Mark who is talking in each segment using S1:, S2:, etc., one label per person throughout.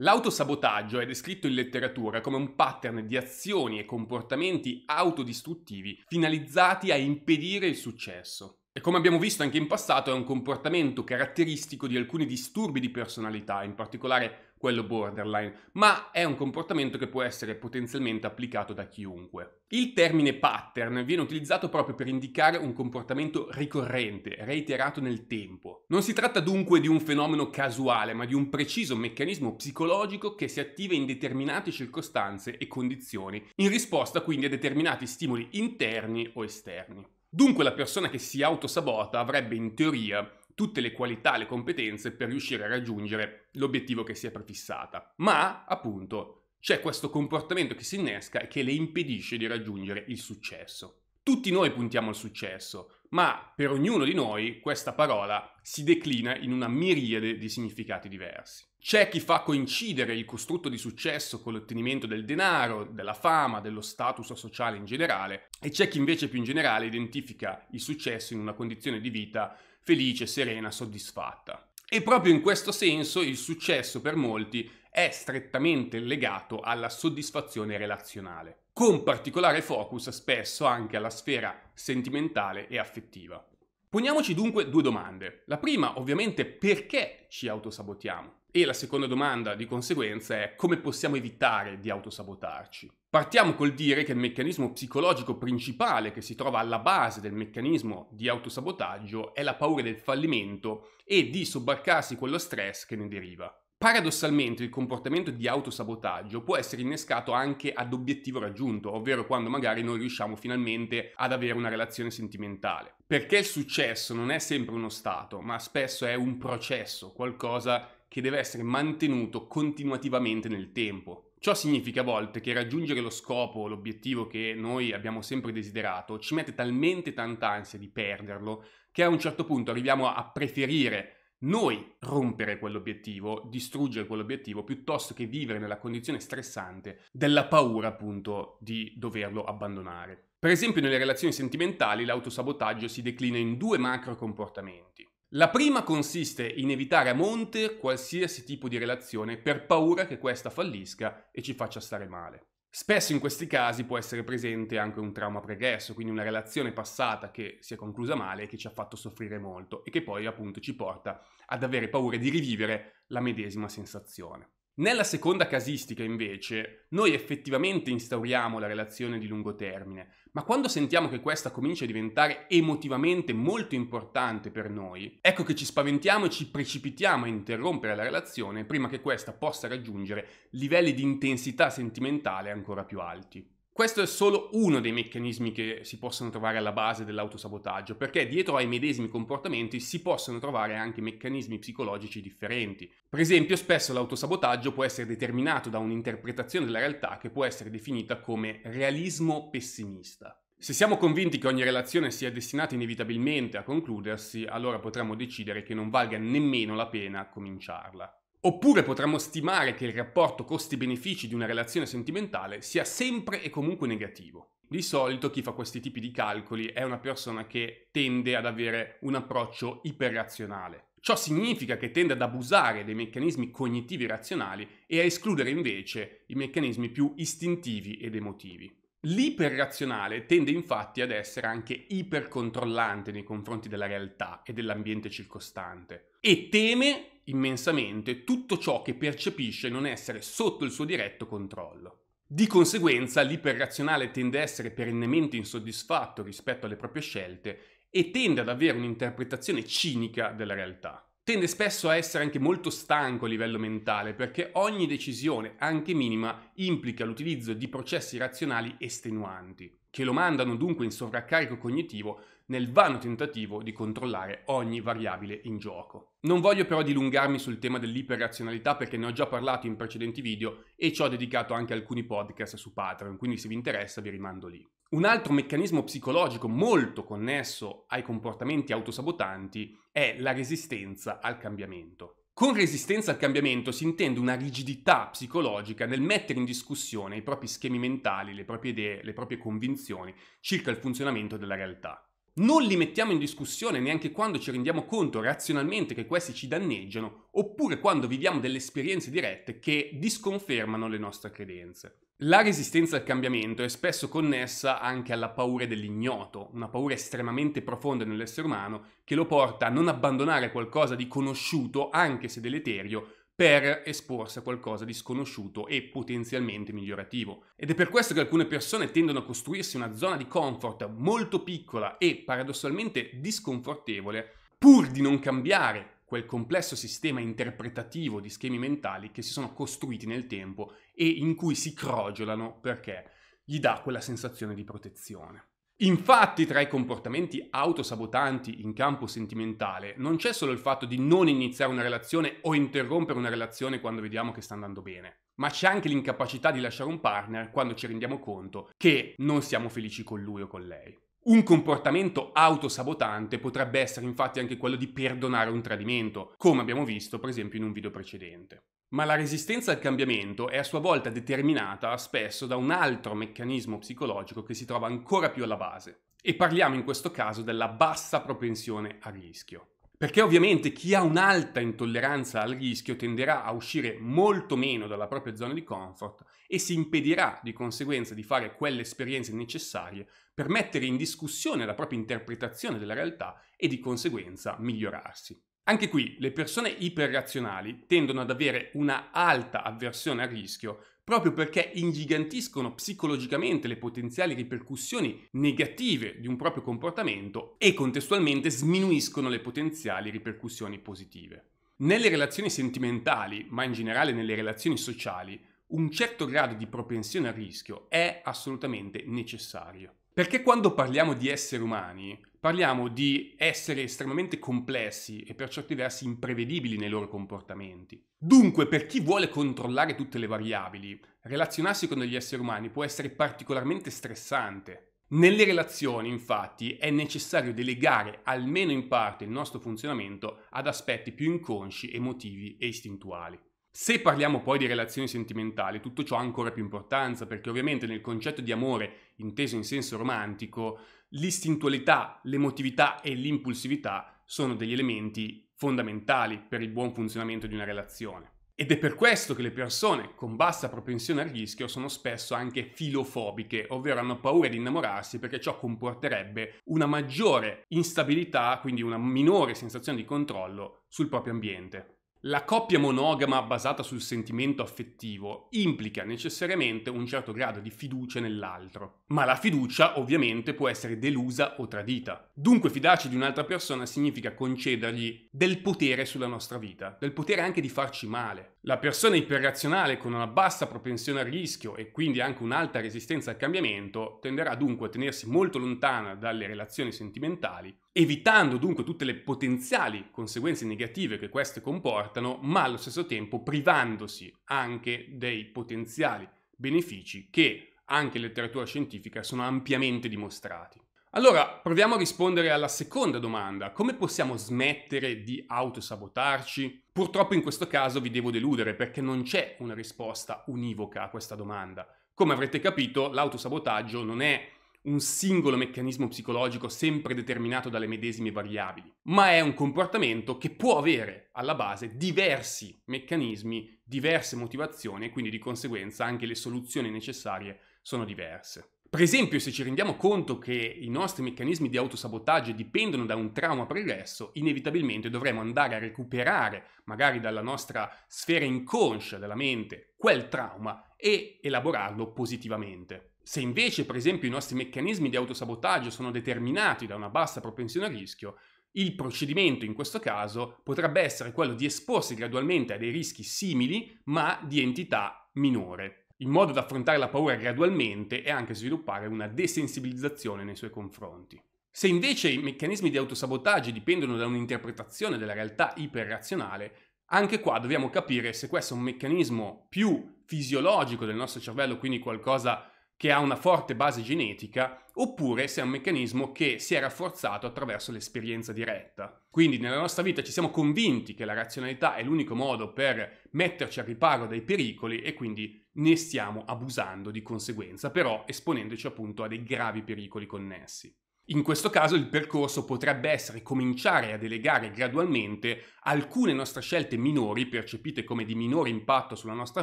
S1: L'autosabotaggio è descritto in letteratura come un pattern di azioni e comportamenti autodistruttivi finalizzati a impedire il successo. E come abbiamo visto anche in passato è un comportamento caratteristico di alcuni disturbi di personalità, in particolare quello borderline, ma è un comportamento che può essere potenzialmente applicato da chiunque. Il termine pattern viene utilizzato proprio per indicare un comportamento ricorrente, reiterato nel tempo. Non si tratta dunque di un fenomeno casuale, ma di un preciso meccanismo psicologico che si attiva in determinate circostanze e condizioni, in risposta quindi a determinati stimoli interni o esterni. Dunque la persona che si autosabota avrebbe in teoria tutte le qualità e le competenze per riuscire a raggiungere l'obiettivo che si è prefissata. Ma, appunto, c'è questo comportamento che si innesca e che le impedisce di raggiungere il successo. Tutti noi puntiamo al successo, ma per ognuno di noi questa parola si declina in una miriade di significati diversi. C'è chi fa coincidere il costrutto di successo con l'ottenimento del denaro, della fama, dello status sociale in generale, e c'è chi invece più in generale identifica il successo in una condizione di vita felice, serena, soddisfatta. E proprio in questo senso il successo per molti è strettamente legato alla soddisfazione relazionale, con particolare focus spesso anche alla sfera sentimentale e affettiva. Poniamoci dunque due domande. La prima, ovviamente, perché ci autosabotiamo? E la seconda domanda di conseguenza è come possiamo evitare di autosabotarci? Partiamo col dire che il meccanismo psicologico principale che si trova alla base del meccanismo di autosabotaggio è la paura del fallimento e di sobbarcarsi con lo stress che ne deriva. Paradossalmente il comportamento di autosabotaggio può essere innescato anche ad obiettivo raggiunto, ovvero quando magari non riusciamo finalmente ad avere una relazione sentimentale. Perché il successo non è sempre uno stato, ma spesso è un processo, qualcosa che deve essere mantenuto continuativamente nel tempo. Ciò significa a volte che raggiungere lo scopo, l'obiettivo che noi abbiamo sempre desiderato, ci mette talmente tanta ansia di perderlo che a un certo punto arriviamo a preferire noi rompere quell'obiettivo, distruggere quell'obiettivo, piuttosto che vivere nella condizione stressante della paura appunto di doverlo abbandonare. Per esempio nelle relazioni sentimentali l'autosabotaggio si declina in due macro comportamenti. La prima consiste in evitare a monte qualsiasi tipo di relazione per paura che questa fallisca e ci faccia stare male. Spesso in questi casi può essere presente anche un trauma pregresso, quindi una relazione passata che si è conclusa male e che ci ha fatto soffrire molto e che poi appunto ci porta ad avere paura di rivivere la medesima sensazione. Nella seconda casistica, invece, noi effettivamente instauriamo la relazione di lungo termine, ma quando sentiamo che questa comincia a diventare emotivamente molto importante per noi, ecco che ci spaventiamo e ci precipitiamo a interrompere la relazione prima che questa possa raggiungere livelli di intensità sentimentale ancora più alti. Questo è solo uno dei meccanismi che si possono trovare alla base dell'autosabotaggio, perché dietro ai medesimi comportamenti si possono trovare anche meccanismi psicologici differenti. Per esempio, spesso l'autosabotaggio può essere determinato da un'interpretazione della realtà che può essere definita come realismo pessimista. Se siamo convinti che ogni relazione sia destinata inevitabilmente a concludersi, allora potremmo decidere che non valga nemmeno la pena cominciarla. Oppure potremmo stimare che il rapporto costi-benefici di una relazione sentimentale sia sempre e comunque negativo. Di solito chi fa questi tipi di calcoli è una persona che tende ad avere un approccio iperrazionale. Ciò significa che tende ad abusare dei meccanismi cognitivi razionali e a escludere invece i meccanismi più istintivi ed emotivi. L'iperrazionale tende infatti ad essere anche ipercontrollante nei confronti della realtà e dell'ambiente circostante e teme immensamente tutto ciò che percepisce non essere sotto il suo diretto controllo. Di conseguenza l'iperrazionale tende a essere perennemente insoddisfatto rispetto alle proprie scelte e tende ad avere un'interpretazione cinica della realtà. Tende spesso a essere anche molto stanco a livello mentale perché ogni decisione, anche minima, implica l'utilizzo di processi razionali estenuanti, che lo mandano dunque in sovraccarico cognitivo nel vano tentativo di controllare ogni variabile in gioco. Non voglio però dilungarmi sul tema dell'iperrazionalità perché ne ho già parlato in precedenti video e ci ho dedicato anche alcuni podcast su Patreon, quindi se vi interessa vi rimando lì. Un altro meccanismo psicologico molto connesso ai comportamenti autosabotanti è la resistenza al cambiamento. Con resistenza al cambiamento si intende una rigidità psicologica nel mettere in discussione i propri schemi mentali, le proprie idee, le proprie convinzioni circa il funzionamento della realtà. Non li mettiamo in discussione neanche quando ci rendiamo conto razionalmente che questi ci danneggiano, oppure quando viviamo delle esperienze dirette che disconfermano le nostre credenze. La resistenza al cambiamento è spesso connessa anche alla paura dell'ignoto, una paura estremamente profonda nell'essere umano che lo porta a non abbandonare qualcosa di conosciuto, anche se deleterio, per esporsi a qualcosa di sconosciuto e potenzialmente migliorativo. Ed è per questo che alcune persone tendono a costruirsi una zona di comfort molto piccola e paradossalmente disconfortevole, pur di non cambiare quel complesso sistema interpretativo di schemi mentali che si sono costruiti nel tempo e in cui si crogiolano perché gli dà quella sensazione di protezione. Infatti, tra i comportamenti autosabotanti in campo sentimentale non c'è solo il fatto di non iniziare una relazione o interrompere una relazione quando vediamo che sta andando bene, ma c'è anche l'incapacità di lasciare un partner quando ci rendiamo conto che non siamo felici con lui o con lei. Un comportamento autosabotante potrebbe essere infatti anche quello di perdonare un tradimento, come abbiamo visto per esempio in un video precedente. Ma la resistenza al cambiamento è a sua volta determinata spesso da un altro meccanismo psicologico che si trova ancora più alla base. E parliamo in questo caso della bassa propensione al rischio. Perché ovviamente chi ha un'alta intolleranza al rischio tenderà a uscire molto meno dalla propria zona di comfort e si impedirà di conseguenza di fare quelle esperienze necessarie per mettere in discussione la propria interpretazione della realtà e di conseguenza migliorarsi. Anche qui le persone iperrazionali tendono ad avere una alta avversione al rischio proprio perché ingigantiscono psicologicamente le potenziali ripercussioni negative di un proprio comportamento e contestualmente sminuiscono le potenziali ripercussioni positive. Nelle relazioni sentimentali, ma in generale nelle relazioni sociali, un certo grado di propensione al rischio è assolutamente necessario. Perché quando parliamo di esseri umani, Parliamo di essere estremamente complessi e per certi versi imprevedibili nei loro comportamenti. Dunque, per chi vuole controllare tutte le variabili, relazionarsi con degli esseri umani può essere particolarmente stressante. Nelle relazioni, infatti, è necessario delegare almeno in parte il nostro funzionamento ad aspetti più inconsci, emotivi e istintuali. Se parliamo poi di relazioni sentimentali, tutto ciò ha ancora più importanza perché ovviamente nel concetto di amore inteso in senso romantico l'istintualità, l'emotività e l'impulsività sono degli elementi fondamentali per il buon funzionamento di una relazione. Ed è per questo che le persone con bassa propensione al rischio sono spesso anche filofobiche, ovvero hanno paura di innamorarsi perché ciò comporterebbe una maggiore instabilità, quindi una minore sensazione di controllo sul proprio ambiente. La coppia monogama basata sul sentimento affettivo implica necessariamente un certo grado di fiducia nell'altro, ma la fiducia ovviamente può essere delusa o tradita. Dunque fidarci di un'altra persona significa concedergli del potere sulla nostra vita, del potere anche di farci male. La persona iperrazionale con una bassa propensione al rischio e quindi anche un'alta resistenza al cambiamento tenderà dunque a tenersi molto lontana dalle relazioni sentimentali, evitando dunque tutte le potenziali conseguenze negative che queste comportano, ma allo stesso tempo privandosi anche dei potenziali benefici che anche in letteratura scientifica sono ampiamente dimostrati. Allora, proviamo a rispondere alla seconda domanda. Come possiamo smettere di autosabotarci? Purtroppo in questo caso vi devo deludere perché non c'è una risposta univoca a questa domanda. Come avrete capito, l'autosabotaggio non è un singolo meccanismo psicologico sempre determinato dalle medesime variabili, ma è un comportamento che può avere alla base diversi meccanismi, diverse motivazioni e quindi di conseguenza anche le soluzioni necessarie sono diverse. Per esempio, se ci rendiamo conto che i nostri meccanismi di autosabotaggio dipendono da un trauma pregresso, inevitabilmente dovremo andare a recuperare, magari dalla nostra sfera inconscia della mente, quel trauma e elaborarlo positivamente. Se invece, per esempio, i nostri meccanismi di autosabotaggio sono determinati da una bassa propensione a rischio, il procedimento in questo caso potrebbe essere quello di esporsi gradualmente a dei rischi simili ma di entità minore in modo da affrontare la paura gradualmente e anche sviluppare una desensibilizzazione nei suoi confronti. Se invece i meccanismi di autosabotaggio dipendono da un'interpretazione della realtà iperrazionale, anche qua dobbiamo capire se questo è un meccanismo più fisiologico del nostro cervello, quindi qualcosa che ha una forte base genetica, oppure se è un meccanismo che si è rafforzato attraverso l'esperienza diretta. Quindi nella nostra vita ci siamo convinti che la razionalità è l'unico modo per metterci al riparo dai pericoli e quindi ne stiamo abusando di conseguenza, però esponendoci appunto a dei gravi pericoli connessi. In questo caso il percorso potrebbe essere cominciare a delegare gradualmente alcune nostre scelte minori, percepite come di minore impatto sulla nostra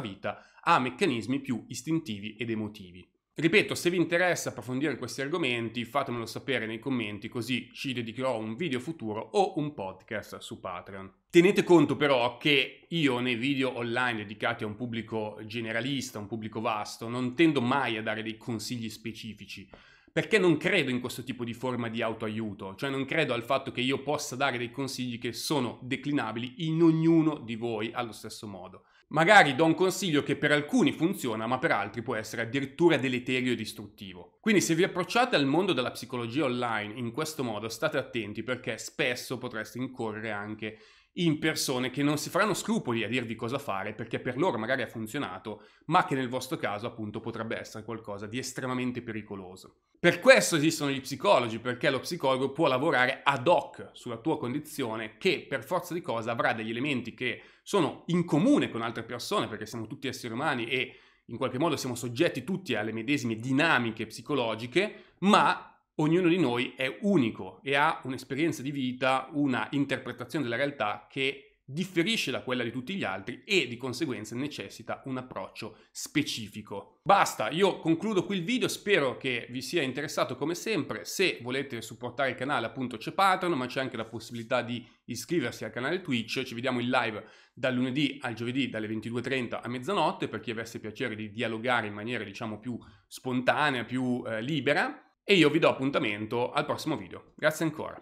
S1: vita, a meccanismi più istintivi ed emotivi. Ripeto, se vi interessa approfondire questi argomenti, fatemelo sapere nei commenti, così ci dedicherò un video futuro o un podcast su Patreon. Tenete conto però che io nei video online dedicati a un pubblico generalista, un pubblico vasto, non tendo mai a dare dei consigli specifici perché non credo in questo tipo di forma di autoaiuto, cioè non credo al fatto che io possa dare dei consigli che sono declinabili in ognuno di voi allo stesso modo. Magari do un consiglio che per alcuni funziona, ma per altri può essere addirittura deleterio e distruttivo. Quindi se vi approcciate al mondo della psicologia online in questo modo, state attenti perché spesso potreste incorrere anche in persone che non si faranno scrupoli a dirvi cosa fare perché per loro magari ha funzionato, ma che nel vostro caso appunto potrebbe essere qualcosa di estremamente pericoloso. Per questo esistono gli psicologi, perché lo psicologo può lavorare ad hoc sulla tua condizione che per forza di cosa avrà degli elementi che sono in comune con altre persone, perché siamo tutti esseri umani e in qualche modo siamo soggetti tutti alle medesime dinamiche psicologiche, ma ognuno di noi è unico e ha un'esperienza di vita, una interpretazione della realtà che differisce da quella di tutti gli altri e di conseguenza necessita un approccio specifico. Basta, io concludo qui il video, spero che vi sia interessato come sempre, se volete supportare il canale appunto c'è Patreon, ma c'è anche la possibilità di iscriversi al canale Twitch, ci vediamo in live dal lunedì al giovedì dalle 22.30 a mezzanotte per chi avesse piacere di dialogare in maniera diciamo più spontanea, più eh, libera e io vi do appuntamento al prossimo video. Grazie ancora.